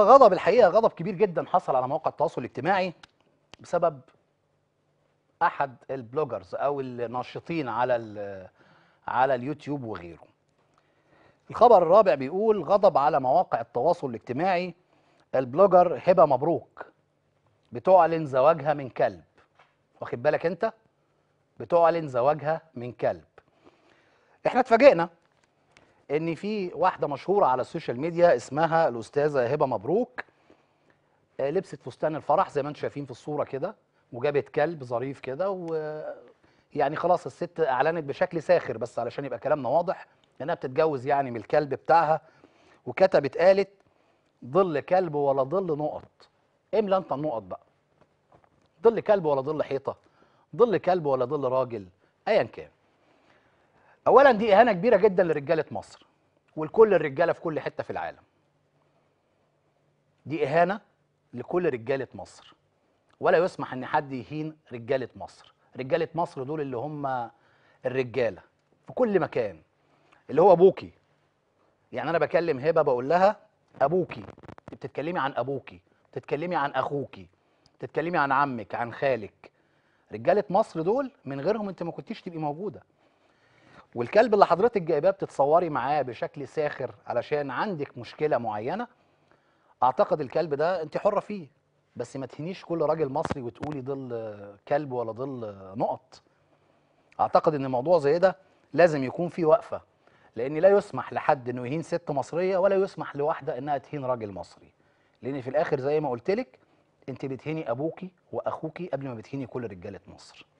غضب الحقيقه غضب كبير جدا حصل على مواقع التواصل الاجتماعي بسبب احد البلوجرز او الناشطين على على اليوتيوب وغيره الخبر الرابع بيقول غضب على مواقع التواصل الاجتماعي البلوجر هبه مبروك بتعلن زواجها من كلب واخد بالك انت بتعلن زواجها من كلب احنا اتفاجئنا ان في واحده مشهوره على السوشيال ميديا اسمها الاستاذه هبه مبروك آه، لبست فستان الفرح زي ما انتم شايفين في الصوره كده وجابت كلب ظريف كده ويعني خلاص الست اعلنت بشكل ساخر بس علشان يبقى كلامنا واضح انها بتتجوز يعني من الكلب بتاعها وكتبت قالت ظل كلب ولا ظل نقط املى إيه انت النقط بقى ظل كلب ولا ظل حيطه ظل كلب ولا ظل راجل ايا كان اولا دي اهانه كبيره جدا لرجاله مصر ولكل الرجاله في كل حته في العالم دي اهانه لكل رجاله مصر ولا يسمح ان حد يهين رجاله مصر رجاله مصر دول اللي هم الرجاله في كل مكان اللي هو ابوكي يعني انا بكلم هبه بقول لها ابوكي بتتكلمي عن ابوكي بتتكلمي عن اخوكي بتتكلمي عن عمك عن خالك رجاله مصر دول من غيرهم انت ما كنتيش تبقي موجوده والكلب اللي حضرتك جايباه بتتصوري معاه بشكل ساخر علشان عندك مشكله معينه اعتقد الكلب ده انت حره فيه بس ما تهنيش كل راجل مصري وتقولي ظل كلب ولا ظل نقط اعتقد ان موضوع زي ده لازم يكون فيه وقفه لان لا يسمح لحد انه يهين ست مصريه ولا يسمح لواحده انها تهين راجل مصري لان في الاخر زي ما قلت لك انت بتهيني ابوكي واخوكي قبل ما بتهيني كل رجاله مصر